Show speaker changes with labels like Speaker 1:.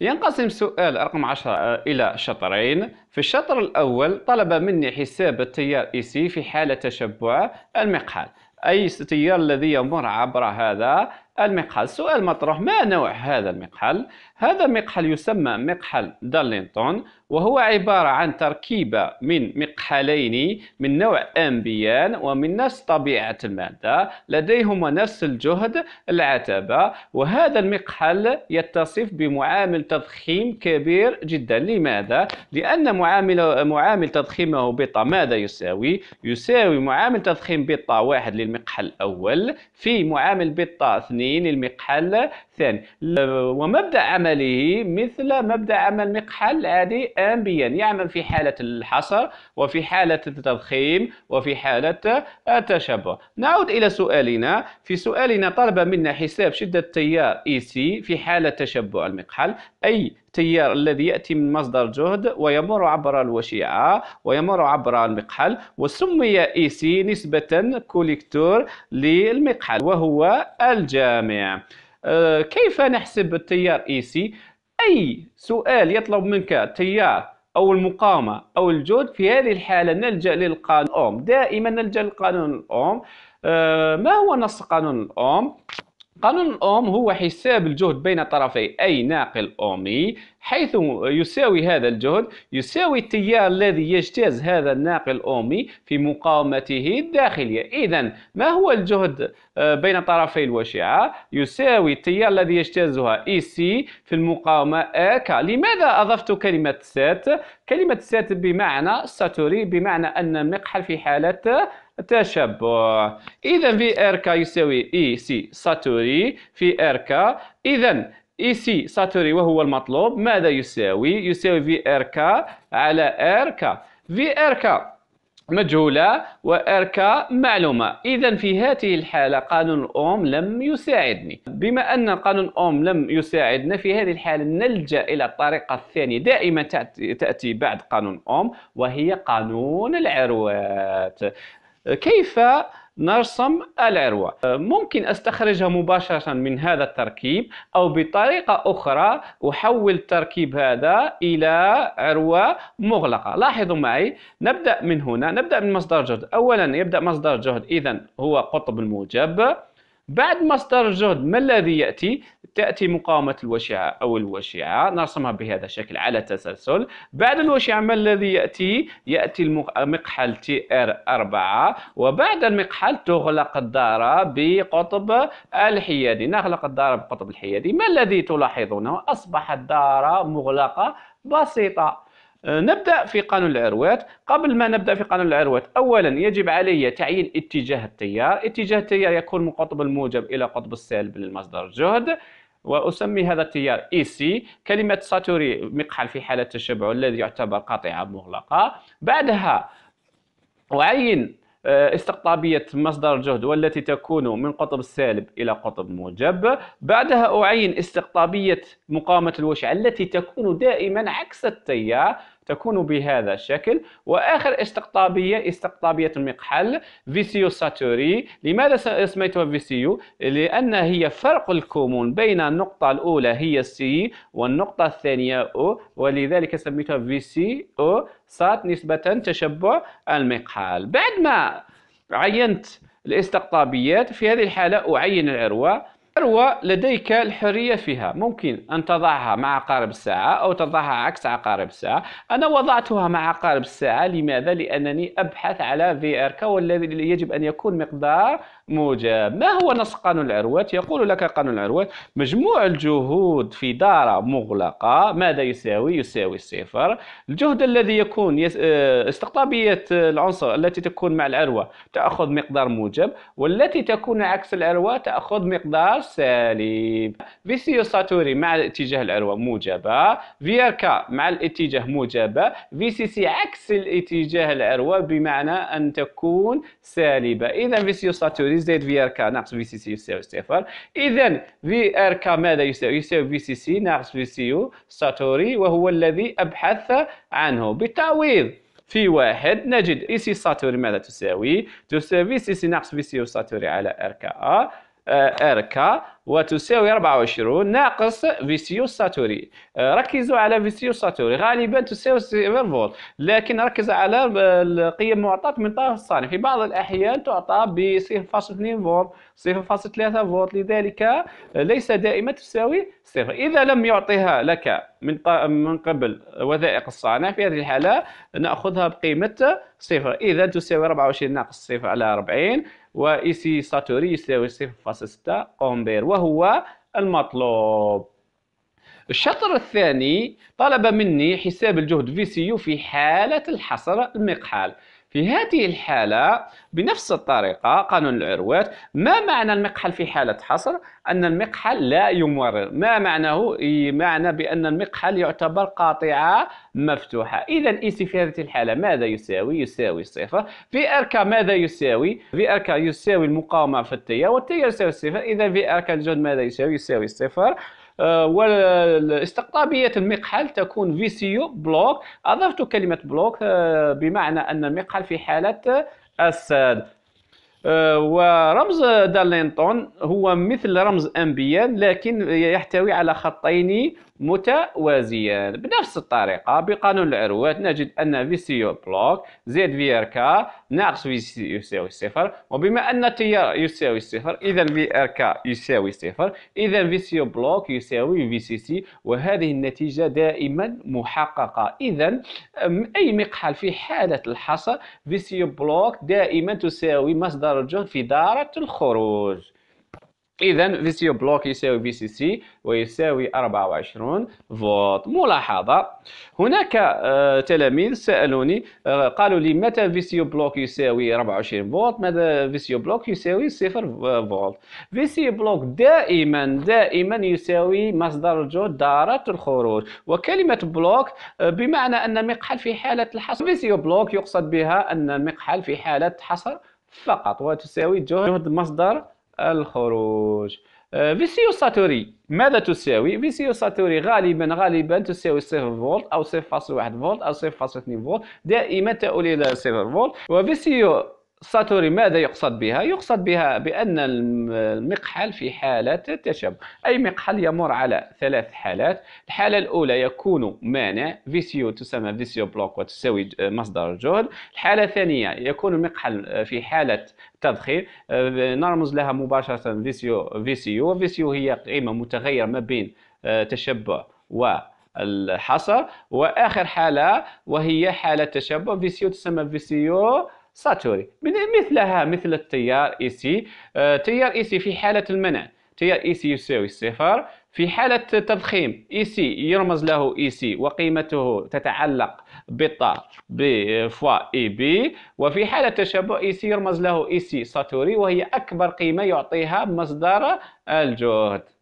Speaker 1: ينقسم سؤال رقم 10 آه، إلى شطرين في الشطر الأول طلب مني حساب التيار إيسي في حالة تشبع المقحل أي التيار الذي يمر عبر هذا المقحل سؤال مطروح ما نوع هذا المقحل؟ هذا مقحل يسمى مقحل دارلينتون وهو عبارة عن تركيبة من مقحلين من نوع أمبيان ومن نفس طبيعة المادة لديهما نفس الجهد العتبة وهذا المقحل يتصف بمعامل تضخيم كبير جدا لماذا؟ لأن معامل, معامل تضخيمه بطة ماذا يساوي؟ يساوي معامل تضخيم بطة واحد للمقحل الأول في معامل بطة اثنين الاثنين المقحل الثاني ومبدأ عمله مثل مبدأ عمل مقحل عادي آنبيا يعمل يعني في حالة الحصر وفي حالة التضخيم وفي حالة التشبع نعود إلى سؤالنا في سؤالنا طلب منا حساب شدة التيار إي سي في حالة تشبع المقحل أي التيار الذي يأتي من مصدر جهد ويمر عبر الوشيعة ويمر عبر المقحل وسمي اي سي نسبة كوليكتور للمقحل وهو الجامع آه، كيف نحسب التيار اي سي أي سؤال يطلب منك التيار أو المقاومة أو الجهد في هذه الحالة نلجأ للقانون أوم دائما نلجأ للقانون الأوم آه، ما هو نص قانون الأوم قانون الأوم هو حساب الجهد بين طرفي أي ناقل أومي حيث يساوي هذا الجهد يساوي التيار الذي يجتاز هذا الناقل الأومي في مقاومته الداخلية إذا ما هو الجهد آه، بين طرفي الوشعة يساوي التيار الذي يجتازها إي e سي في المقاومة أكا لماذا أضفت كلمة سات؟ كلمة سات بمعنى ساتوري بمعنى أن مقحل في حالة تشبع اذا في ار كا يساوي اي سي ساتوري في ار كا اذا اي سي ساتوري وهو المطلوب ماذا يساوي يساوي في ار كا على ار كا في ار كا مجهولة وأركا معلومة إذا في هذه الحالة قانون أوم لم يساعدني بما أن قانون أوم لم يساعدنا في هذه الحالة نلجأ إلى الطريقة الثانية دائما تأتي بعد قانون أوم وهي قانون العروات كيف نرسم العروة ممكن أستخرجها مباشرة من هذا التركيب أو بطريقة أخرى أحول التركيب هذا إلى عروة مغلقة لاحظوا معي نبدأ من هنا نبدأ من مصدر جهد أولا يبدأ مصدر جهد إذا هو قطب الموجب بعد مصدر الجهد ما الذي يأتي؟ تأتي مقاومة الوشعة أو الوشعة نرسمها بهذا الشكل على تسلسل بعد الوشعة ما الذي يأتي؟ يأتي المقحل تي ار 4 وبعد المقحل تغلق الدارة بقطب الحيادي نغلق الدارة بقطب الحيادي ما الذي تلاحظونه؟ أصبحت الدارة مغلقة بسيطة نبدأ في قانون العروات قبل ما نبدأ في قانون العروات أولا يجب علي تعيين اتجاه التيار اتجاه التيار يكون من قطب الموجب إلى قطب السالب للمصدر الجهد وأسمي هذا التيار اي سي كلمة ساتوري مقحل في حالة تشبع الذي يعتبر قاطعة مغلقة بعدها أعين آه، استقطابية مصدر الجهد والتي تكون من قطب السالب إلى قطب موجب بعدها أعين استقطابية مقاومة الوشع التي تكون دائما عكس التيار تكون بهذا الشكل واخر استقطابيه استقطابيه المقحل فيسيو ساتوري لماذا سميتها فيسيو لان هي فرق الكومون بين النقطه الاولى هي سي والنقطه الثانيه او ولذلك سميتها فيسي او سات نسبه تشبع المقحل بعد ما عينت الاستقطابيات في هذه الحاله اعين العروه الروى لديك الحرية فيها ممكن أن تضعها مع عقارب الساعة أو تضعها عكس عقارب الساعة أنا وضعتها مع عقارب الساعة لماذا؟ لأنني أبحث على في ار كا والذي يجب أن يكون مقدار موجب ما هو نص قانون العروات يقول لك قانون العروات مجموع الجهود في دارة مغلقة ماذا يساوي يساوي الصفر الجهد الذي يكون آه، استقطابية العنصر التي تكون مع العروة تأخذ مقدار موجب والتي تكون عكس العروة تأخذ مقدار سالب فيسيو ساتوري مع اتجاه العروة موجبة فيركا مع الاتجاه موجبة في سي سي عكس الاتجاه العروة بمعنى أن تكون سالبة إذا فيسيو ساتوري زائد في ار كا ناقص في سي سي يساوي صفر اذا في ار كا ماذا يساوي يساوي في سي سي ناقص في سي يو ساتوري وهو الذي ابحث عنه بتعويض في واحد نجد اي سي ساتوري ماذا تساوي تساوي سي سي ناقص في سي يو ساتوري على ار كا ار كا وتساوي 24 ناقص فيسيوس ساتوري آه، ركزوا على فيسيوس ساتوري غالبا تساوي 7 فولت لكن ركز على آه، القيم معطاة من طرف الصانع في بعض الأحيان تعطى ب 0.2 فولت 0.3 فولت لذلك آه، ليس دائما تساوي صفر إذا لم يعطيها لك من من قبل وثائق الصانع في هذه الحالة نأخذها بقيمة صفر إذا تساوي 24 ناقص صفر على 40 سي e ساتوري يساوي 0.6 أمبير وهو المطلوب الشطر الثاني طلب مني حساب الجهد في سي يو في حالة الحصر المقحال في هذه الحالة بنفس الطريقة قانون العروات ما معنى المقحل في حالة حصر؟ أن المقحل لا يمرر ما معناه؟ معنى بأن المقحل يعتبر قاطعة مفتوحة إذا إيسي في هذه الحالة ماذا يساوي؟ يساوي صفر في أركا ماذا يساوي؟ في أركا يساوي المقاومة في التيار والتيار يساوي صفر إذا في أركا الجهد ماذا يساوي؟ يساوي صفر واستقطابية المقحل تكون فيسيو بلوك أضفت كلمة بلوك آه، بمعنى أن المقحل في حالة الساد آه، ورمز دارلينتون هو مثل رمز أمبيان لكن يحتوي على خطين متوازيان بنفس الطريقة بقانون العروات نجد أن في سي يو بلوك زد في ار كا ناقص في سي يساوي صفر وبما أن تي يساوي صفر إذا في ار كا يساوي صفر إذا في سي يو بلوك يساوي في سي سي وهذه النتيجة دائما محققة إذا أي مقحل في حالة الحصر في سي يو بلوك دائما تساوي مصدر الجهد في دارة الخروج اذا في سي بلوك يساوي في سي سي ويساوي 24 فولت ملاحظه هناك آه، تلاميذ سالوني آه، قالوا لي متى فيسيو بلوك يساوي 24 فولت ماذا فيسيو بلوك يساوي 0 آه، فولت فيسيو بلوك دائما دائما يساوي مصدر الجهد دارة الخروج وكلمه بلوك بمعنى ان مقحل في حاله الحصر فيسيو بلوك يقصد بها ان المقحل في حاله حصر فقط وتساوي جهد مصدر الخروج فيسيو آه، ساتوري ماذا تساوي؟ فيسيو ساتوري غالبا غالبا تساوي 0 فولت او 0.1 فولت او 0.2 فولت دائما تؤول الى 0 فولت وفيسيو ساتوري ماذا يقصد بها؟ يقصد بها بأن المقحل في حالة تشابه أي مقحل يمر على ثلاث حالات الحالة الأولى يكون مانع فيسيو تسمى فيسيو بلوك وتساوي مصدر جهد الحالة الثانية يكون المقحل في حالة تضخيم آه، نرمز لها مباشرة فيسيو فيسيو فيسيو هي قيمة متغيرة ما بين آه، تشبع و الحصر واخر حاله وهي حاله تشبع فيسيو تسمى فيسيو ساتوري مثلها مثل التيار اي سي آه، تيار اي سي في حالة المنع تيار اي سي يساوي الصفر في حالة تضخيم اي سي يرمز له اي سي وقيمته تتعلق بطا بفوا فوا اي بي وفي حالة تشابه اي سي يرمز له اي سي ساتوري وهي اكبر قيمة يعطيها مصدر الجهد